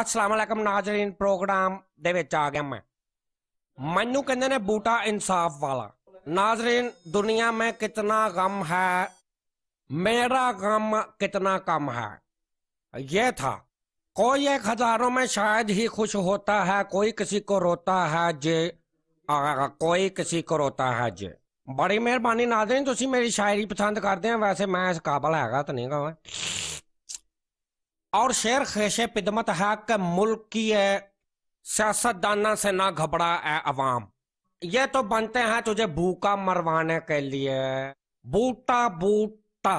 असलम नाजरीन प्रोग्राम आ गया मैं ਗਿਆ ਮੈਂ ਮੈਨੂੰ ਕਹਿੰਦੇ ਨੇ ਬੂਟਾ नाजरीन दुनिया में कितना गम है मेरा गम कितना कम है ये था कोई एक हजारों में शायद ही खुश होता है कोई किसी को रोता है जे आ, कोई किसी को रोता है जे बड़ी मेहरबानी नाजरीन तुम मेरी शायरी पसंद करते हैं वैसे मैं इस काबल हैगा तो नहीं गा और शेर खेश पिदमत है कि मुल्क की सियासतदाना से ना घबरा है अवाम ये तो बनते हैं तुझे भूखा मरवाने के लिए बूटा बूटा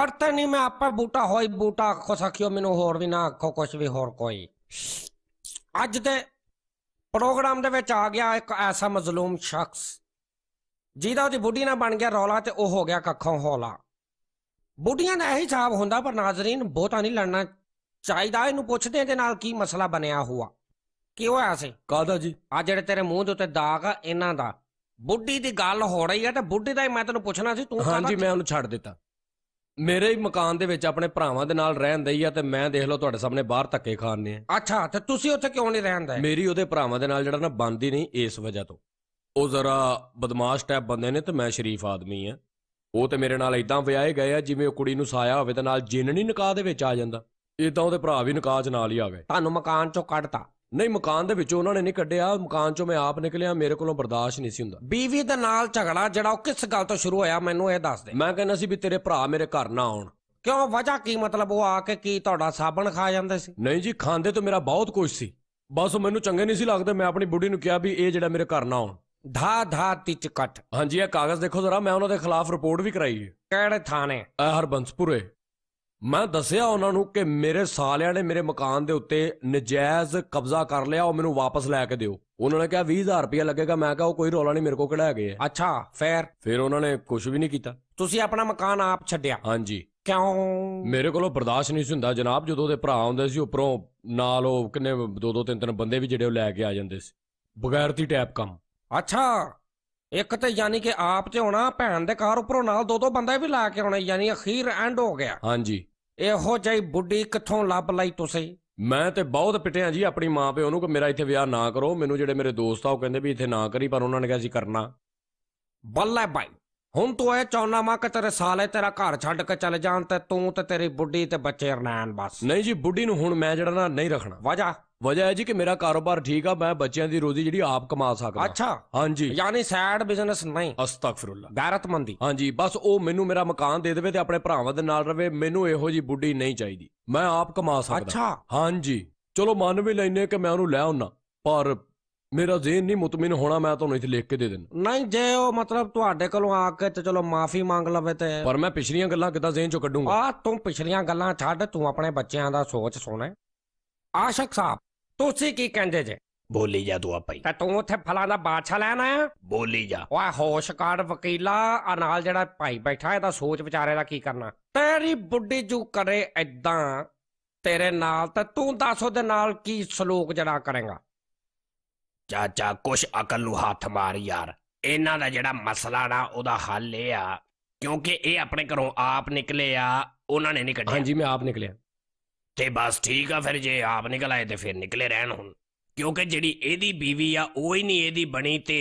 करते नहीं मैं आप पर बूटा हो बूटा आखो सखियो मेनू होर भी ना आखो कुछ भी होर कोई ਅੱਜ ਦੇ ਪ੍ਰੋਗਰਾਮ ਦੇ ਵਿੱਚ ਆ ਗਿਆ ਇੱਕ ਐਸਾ ਮਜ਼ਲੂਮ ਸ਼ਖਸ ਜਿਹਦਾ ਉਹਦੀ ਬੁੱਢੀ ਨਾਲ ਬਣ ਗਿਆ ਰੌਲਾ ਤੇ ਉਹ ਹੋ ਗਿਆ ਕੱਖੋਂ ਹੌਲਾ ਬੁੱਢੀਆਂ ਦਾ ਇਹੀ ਹਿਸਾਬ ਹੁੰਦਾ ਪਰ ਨਾਜ਼ਰੀਨ ਬਹੁਤਾ ਨਹੀਂ ਲੜਨਾ ਚਾਹੀਦਾ ਇਹਨੂੰ ਪੁੱਛਦੇ ਇਹਦੇ ਨਾਲ ਕੀ ਮਸਲਾ ਬਣਿਆ ਹੋਆ ਕੀ ਹੋਇਆ ਸੀ ਕਾਦਾ ਜੀ ਆ ਜਿਹੜੇ ਤੇਰੇ ਮੂੰਹ ਦੇ ਉੱਤੇ ਦਾਗ ਆ ਇਹਨਾਂ ਦਾ ਬੁੱਢੀ ਦੀ ਗੱਲ ਹੋ ਰਹੀ ਆ ਤੇ ਬੁੱਢੀ ਦਾ ਹੀ ਮੈਂ ਤੈਨੂੰ ਪੁੱਛਣਾ ਸੀ ਤੂੰ ਹਾਂਜੀ ਮੈਂ ਉਹਨੂੰ ਛੱਡ ਦਿੱਤਾ ਮੇਰੇ ਹੀ ਮਕਾਨ ਦੇ ਵਿੱਚ ਆਪਣੇ ਭਰਾਵਾਂ ਦੇ ਨਾਲ ਰਹਿਣ ਦਈ ਆ ਤੇ ਮੈਂ ਦੇਖ ਲਓ ਤੁਹਾਡੇ ਸਾਹਮਣੇ ਬਾਹਰ ਧੱਕੇ ਖਾਣੇ ਆ ਅੱਛਾ ਤੇ ਤੁਸੀਂ ਉੱਥੇ ਕਿਉਂ ਨਹੀਂ ਰਹਿੰਦੇ ਮੇਰੀ ਉਹਦੇ ਭਰਾਵਾਂ ਦੇ ਨਾਲ ਜਿਹੜਾ ਨਾ ਬੰਦ ਹੀ ਨਹੀਂ ਇਸ ਵਜ੍ਹਾ ਤੋਂ ਉਹ ਜ਼ਰਾ ਬਦਮਾਸ਼ ਟਾਈਪ ਬੰਦੇ ਨੇ ਤੇ ਮੈਂ ਸ਼ਰੀਫ ਆਦਮੀ ਆ ਉਹ ਤੇ ਮੇਰੇ ਨਾਲ ਇਦਾਂ ਵਿਆਹੇ ਗਏ ਆ ਜਿਵੇਂ ਉਹ ਕੁੜੀ ਨੂੰ ਸਾਇਆ ਹੋਵੇ ਤੇ ਨਾਲ ਜਿੰਨ ਨਹੀਂ ਨਿਕਾਹ ਦੇ ਵਿੱਚ ਆ ਜਾਂਦਾ ਇਦਾਂ ਉਹਦੇ ਭਰਾ ਵੀ ਨਿਕਾਹ 'ਚ ਨਾਲ ਹੀ ਆ ਗਏ ਤੁਹਾਨੂੰ ਮਕਾਨ 'ਚੋਂ ਕੱਢਤਾ ਨਹੀਂ ਮਕਾਨ ਦੇ ਵਿੱਚੋਂ ਉਹਨਾਂ ਨੇ ਨਹੀਂ ਕੱਢਿਆ ਮਕਾਨ 'ਚੋਂ ਮੈਂ ਆਪ ਨਿਕਲਿਆ ਮੇਰੇ ਕੋਲੋਂ ਬਰਦਾਸ਼ਤ ਨਹੀਂ ਸੀ ਹੁੰਦਾ ਬੀਵੀ ਦੇ ਨਾਲ ਝਗੜਾ ਜਿਹੜਾ ਉਹ ਕਿਸ ਗੱਲ ਤੋਂ ਸ਼ੁਰੂ ਹੋਇਆ ਮੈਨੂੰ ਇਹ ਦੱਸ ਦੇ ਮੈਂ ਕਹਿੰਦਾ ਸੀ ਵੀ ਤੇਰੇ ਭਰਾ ਮੇਰੇ ਘਰ ਨਾ ਆਉਣ ਕਿਉਂ ਵਜ੍ਹਾ ਕੀ ਮਤਲਬ ਉਹ ਆ ਕੇ ਕੀ ਤੁਹਾਡਾ ਸਾਬਣ ਖਾ ਜਾਂਦੇ ਸੀ ਨਹੀਂ ਜੀ ਖਾਂਦੇ ਤਾਂ ਮੇਰਾ ਬਹੁਤ ਕੁਝ ਸੀ ਬਸ ਮੈਨੂੰ ਚੰਗੇ ਨਹੀਂ ਸੀ ਲੱਗਦੇ ਮੈਂ ਆਪਣੀ ਬੁੱਢੀ ਨੂੰ ਕਿਹਾ ਵੀ ਇਹ ਜਿਹੜਾ ਮੇਰੇ ਘਰ ਨਾ ਆਉਣ ਧਾ ਧਾ ਤਿਚ ਕਟ ਹਾਂਜੀ ਇਹ ਕਾਗਜ਼ ਦੇਖੋ ਜ਼ਰਾ ਮੈਂ ਉਹਨਾਂ ਦੇ ਖਿਲਾਫ ਰਿਪੋਰਟ ਵੀ ਕਰਾਈ ਹੈ ਕਿਹੜੇ ਥਾਣੇ ਹਰਬੰਸਪੁਰੇ ਮੈਂ ਦੱਸਿਆ ਉਹਨਾਂ ਨੂੰ ਕਿ ਮੇਰੇ ਸਾਲਿਆਂ ਨੇ ਮੇਰੇ ਮਕਾਨ ਦੇ ਉੱਤੇ ਨਜਾਇਜ਼ ਕਬਜ਼ਾ ਕਰ ਲਿਆ ਉਹ ਮੈਨੂੰ ਵਾਪਸ ਲੈ ਕੇ ਦਿਓ ਉਹਨਾਂ ਨੇ ਕਿਹਾ 20000 ਰੁਪਏ ਲੱਗੇਗਾ ਮੈਂ ਕਿਹਾ ਉਹ ਕੋਈ ਰੋਲਾ ਨਹੀਂ ਮੇਰੇ ਕੋਲ ਕਿਹੜਾ ਹੈਗੇ ਅੱਛਾ ਫੇਰ ਫਿਰ ਉਹਨਾਂ ਨੇ ਕੁਝ ਵੀ ਨਹੀਂ ਕੀਤਾ ਤੁਸੀਂ ਆਪਣਾ ਮਕਾਨ ਆਪ ਛੱਡਿਆ ਹਾਂਜੀ ਕਿਉਂ ਮੇਰੇ ਕੋਲੋਂ ਬਰਦਾਸ਼ਤ ਨਹੀਂ ਹੁੰਦਾ ਜਨਾਬ ਜਦੋਂ ਉਹਦੇ ਭਰਾ ਹੁੰਦੇ ਸੀ ਉੱਪਰੋਂ ਨਾਲ ਉਹ ਕਿੰਨੇ ਦੋ ਦੋ ਤਿੰਨ ਤਿੰਨ ਬੰਦੇ ਵੀ ਜਿਹੜੇ ਉਹ ਲੈ ਕੇ ਆ ਜਾਂਦੇ ਸੀ ਬਗੈਰਤੀ ਟੈਪ ਕੰਮ ਅੱਛਾ ਇੱਕ ਤੇ ਯਾਨੀ ਕਿ ਆਪ ਤੇ ਹੋਣਾ ਭੈਣ ਦੇ ਘਰ ਉੱਪਰੋਂ ਨਾਲ ਦੋ ਦੋ ਬੰਦੇ ਵੀ ਲਾ ਕੇ ਆਉਣੇ ਯਾਨੀ ਅਖੀਰ ਐਂਡ ਹੋ ਗਿਆ ਹਾਂਜੀ ਇਹੋ ਜਿਹੀ ਬੁੱਢੀ ਕਿੱਥੋਂ ਲੱਭ ਲਈ ਤੁਸੀਂ ਮੈਂ ਤੇ ਬਹੁਤ ਪਿਟਿਆ ਜੀ ਆਪਣੀ ਮਾਂ ਪਿਓ ਨੂੰ ਕਿ ਮੇਰਾ ਇੱਥੇ ਵਿਆਹ ਨਾ ਕਰੋ ਮੈਨੂੰ ਜਿਹੜੇ ਮੇਰੇ ਦੋਸਤ ਆ ਉਹ ਕਹਿੰਦੇ ਵੀ ਇੱਥੇ ਨਾ ਕਰੀ ਪਰ ਉਹਨਾਂ ਨੇ ਕਿਹਾ ਸੀ ਕਰਨਾ ਬੱਲੇ ਭਾਈ ਹੁਣ ਤੂੰ ਇਹ ਚਾਹੁੰਨਾ ਮਾਂ ਕਿ ਤੇਰੇ ਸਾਲੇ ਤੇਰਾ ਘਰ ਛੱਡ ਕੇ ਚਲੇ ਜਾਣ ਤੇ ਤੂੰ ਤੇ ਤੇਰੀ ਬੁੱਢੀ ਤੇ ਬੱਚੇ ਰਨਾਨ ਬਸ ਨਹੀਂ ਜੀ ਬੁੱਢੀ ਨੂੰ ਹੁਣ ਮੈਂ ਜਿਹੜਾ ਨਾ ਨਹੀਂ ਰੱਖਣਾ ਵਾਜਾ ਵਜ੍ਹਾ ਹੈ ਜੀ ਕਿ ਮੇਰਾ ਕਾਰੋਬਾਰ ਠੀਕ ਆ ਮੈਂ ਬੱਚਿਆਂ ਦੀ ਰੋਜ਼ੀ ਜਿਹੜੀ ਆਪ ਕਮਾ ਸਕਦਾ ਅੱਛਾ ਹਾਂਜੀ ਯਾਨੀ ਸਾਈਡ ਬਿਜ਼ਨਸ ਨਹੀਂ ਅਸਤਗਫਰੁੱਲਾ ਗੈਰਤਮੰਦੀ ਹਾਂਜੀ ਬਸ ਉਹ ਮੈਨੂੰ ਮੇਰਾ ਮਕਾਨ ਦੇ ਦੇਵੇ ਤੇ ਆਪਣੇ ਭਰਾਵਾਂ ਦੇ ਨਾਲ ਰਵੇ ਮੈਨੂੰ ਇਹੋ ਜੀ ਬੁੱਢੀ ਨਹੀਂ ਚਾਹੀਦੀ ਮੈਂ ਆਪ ਕਮਾ ਸਕਦਾ ਅੱਛਾ ਹਾਂਜੀ ਚਲੋ ਮੰਨ ਵੀ ਲੈਨੇ ਕਿ ਮੈਂ ਉਹਨੂੰ ਲੈ ਆਉਣਾ ਪਰ ਮੇਰਾ ਜ਼ੇਨ ਨਹੀਂ ਮੁਤਮਨ ਹੋਣਾ ਮੈਂ ਤੁਹਾਨੂੰ ਇੱਥੇ ਲਿਖ ਕੇ ਦੇ ਦਿੰਦਾ ਨਹੀਂ ਜੇ ਉਹ ਮਤਲਬ ਤੁਹਾਡੇ ਕੋਲੋਂ ਆ ਕੇ ਤੇ ਚਲੋ ਮਾਫੀ ਮੰਗ ਲਵੇ ਤੇ ਪਰ ਮੈਂ ਪਿਛਲੀਆਂ ਗੱਲਾਂ ਕਿਦਾਂ ਜ਼ੇਨ ਚੋਂ ਕੱਢੂੰਗਾ ਆ ਤੂੰ ਪਿਛਲੀਆਂ ਗੱਲਾਂ ਛੱਡ ਤੂੰ ਆਪਣੇ ਬੱਚਿਆਂ ਦਾ ਸੋਚ ਸੁਣਾ ਆਸ਼ਕ ਸਾਹਿਬ ਤੁਸੀਂ ਕੀ ਕਹਿੰਦੇ ਜੇ ਬੋਲੀ ਜਾ ਤੂੰ ਆਪਈ ਤਾਂ ਤੂੰ ਉੱਥੇ ਫਲਾਂ ਦਾ ਬਾਦਸ਼ਾਹ ਲੈਣ ਆਇਆ ਬੋਲੀ ਜਾ ਓਏ ਹੋਸ਼ ਵਕੀਲਾ ਆ ਨਾਲ ਜਿਹੜਾ ਭਾਈ ਬੈਠਾ ਇਹਦਾ ਸੋਚ ਵਿਚਾਰੇ ਦਾ ਕੀ ਕਰਨਾ ਤੇਰੀ ਬੁੱਢੀ ਜੂ ਕਰੇ ਐਦਾਂ ਤੇਰੇ ਨਾਲ ਤਾਂ ਤੂੰ ਦੱਸ ਉਹਦੇ ਨਾਲ ਕੀ ਸਲੋਕ ਜੜਾ ਕਰੇਗਾ ਚਾਚਾ ਕੁਛ ਅਕਲ ਨੂੰ ਹੱਥ ਮਾਰ ਯਾਰ ਇਹਨਾਂ ਦਾ ਜਿਹੜਾ ਮਸਲਾ ਨਾ ਉਹਦਾ ਹੱਲ ਇਹ ਆ ਕਿਉਂਕਿ ਇਹ ਆਪਣੇ ਘਰੋਂ ਆਪ ਨਿਕਲੇ ਆ ਉਹਨਾਂ ਨੇ ਨਹੀਂ ਕੱਢਿਆ ਹਾਂਜੀ ਮੈਂ ਆਪ ਨਿਕਲਿਆ ਤੇ ਬਸ ਠੀਕ ਆ ਫਿਰ ਜੇ ਆਪ ਨਿਕਲ ਆਏ ਤੇ ਫਿਰ ਨਿਕਲੇ ਰਹਿਣ ਹੁਣ ਕਿਉਂਕਿ ਜਿਹੜੀ ਇਹਦੀ ਬੀਵੀ ਆ ਉਹ ਹੀ ਨਹੀਂ ਇਹਦੀ ਬਣੀ ਤੇ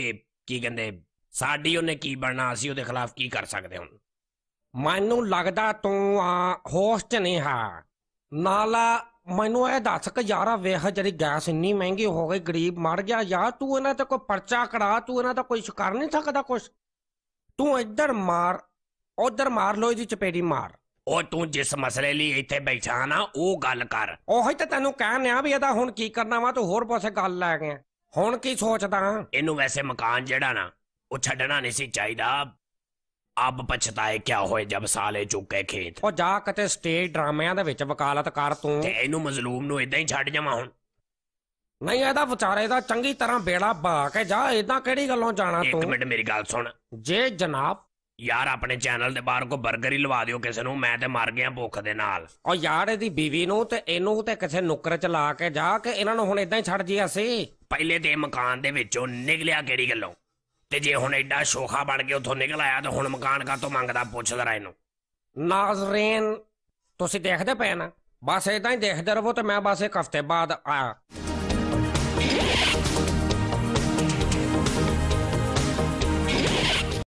ਕੀ ਕਹਿੰਦੇ ਸਾਡੀ ਉਹਨੇ ਕੀ ਬਣਨਾ ਅਸੀਂ ਉਹਦੇ ਖਿਲਾਫ ਕੀ ਕਰ ਸਕਦੇ ਹੁਣ ਮੈਨੂੰ ਲੱਗਦਾ ਤੂੰ ਆ ਹੋਸਟ ਨਹੀਂ ਹਾਂ ਨਾਲਾ ਮੈਨੂੰ ਇਹ ਦੱਸ ਕਿ ਯਾਰਾ ਵੇਖ ਜਿਹੜੀ ਗੈਸ ਇੰਨੀ ਮਹਿੰਗੀ ਹੋ ਗਈ ਗਰੀਬ ਮਰ ਗਿਆ ਯਾਰ ਤੂੰ ਇਹਨਾਂ ਤੇ ਕੋਈ ਪਰਚਾ ਕਰਾ ਤੂੰ ਇਹਨਾਂ ਦਾ ਕੋਈ ਸ਼ਿਕਾਰ ਨਹੀਂ ਸਕਦਾ ਕੁਛ ਤੂੰ ਇੱਧਰ ਮਾਰ ਉਧਰ ਮਾਰ ਲੋ ਇਹਦੀ ਚਪੇੜੀ ਮਾਰ ਉਹ ਤੂੰ ਜਿਸ ਮਸਲੇ ਲਈ ਇੱਥੇ ਬੈਠਾ ਨਾ ਉਹ ਗੱਲ ਕਰ ਉਹੀ ਤਾਂ ਤੈਨੂੰ ਕਹਿਣ ਆ ਵੀ ਇਹਦਾ ਹੁਣ ਕੀ ਕਰਨਾ ਵਾ ਤੂੰ ਹੋਰ ਪਾਸੇ ਗੱਲ ਲੈ ਗਿਆ ਹੁਣ ਕੀ ਸੋਚਦਾ ਇਹਨੂੰ ਵੈਸੇ ਮਕਾਨ ਜਿਹੜਾ ਨਾ ਉਹ ਛੱਡਣਾ ਨਹੀਂ ਸੀ ਚਾਹੀਦਾ ਅਬ ਪਛਤਾਏ ਕਿਆ ਹੋਏ ਜਬ ਸਾਲੇ ਚੁੱਕੇ ਖੇਤ ਉਹ ਜਾ ਕਿਤੇ ਸਟੇਜ ਡਰਾਮਿਆਂ ਦੇ ਵਿੱਚ ਵਕਾਲਤ ਕਰ ਤੂੰ ਤੇ ਇਹਨੂੰ ਮਜ਼ਲੂਮ ਨੂੰ ਇਦਾਂ ਹੀ ਛੱਡ ਜਾਵਾਂ ਹੁਣ ਨਹੀਂ ਇਹਦਾ ਵਿਚਾਰੇ ਦਾ ਚੰਗੀ ਤਰ੍ਹਾਂ ਬੇੜਾ ਬਾ ਕੇ ਜਾ ਇਦਾਂ ਕਿਹੜੀ ਗੱਲੋਂ ਜਾਣਾ ਤੂੰ ਇੱਕ ਮਿੰਟ ਮੇਰੀ ਗੱਲ ਸੁਣ ਜੇ ਜਨਾਬ ਯਾਰ ਆਪਣੇ ਚੈਨਲ ਦੇ ਬਾਹਰ ਕੋ 버ਗਰ ਹੀ ਲਵਾ ਦਿਓ ਕਿਸੇ ਨੂੰ ਮੈਂ ਤੇ ਮਰ ਗਿਆ ਭੁੱਖ ਦੇ ਨਾਲ ਉਹ ਯਾਰ ਇਹਦੀ ਬੀਵੀ ਨੂੰ ਤੇ ਇਹਨੂੰ ਤੇ ਕਿਸੇ ਨੁਕਰ ਚ ਲਾ ਕੇ ਜਾ ਕੇ ਇਹਨਾਂ ਨੂੰ ਹੁਣ ਇਦਾਂ ਹੀ ਛੱਡ ਜੀ ਅਸੀਂ ਪਹਿਲੇ ਤੇ ਮਕਾਨ ਦੇ ਵਿੱਚੋਂ ਨਿਕਲਿਆ ਕਿਹੜੀ ਗੱਲੋਂ ਤੇ ਜੇ ਹੁਣ ਐਡਾ ਸ਼ੋਖਾ ਬਣ ਕੇ ਉਥੋਂ ਨਿਕਲ ਆਇਆ ਤਾਂ ਹੁਣ ਮਕਾਨ ਕਾਤੋਂ ਮੰਗਦਾ ਪੁੱਛ ਜ਼ਰਾ ਇਹਨੂੰ ਨਾਜ਼ਰੀਨ ਤੁਸੀਂ ਦੇਖਦੇ ਪਏ ਨਾ ਬਸ ਇਦਾਂ ਹੀ ਦੇਖਦੇ ਰਹੋ ਤੇ ਮੈਂ ਬਸ ਇੱਕ ਹਫ਼ਤੇ ਬਾਅਦ ਆ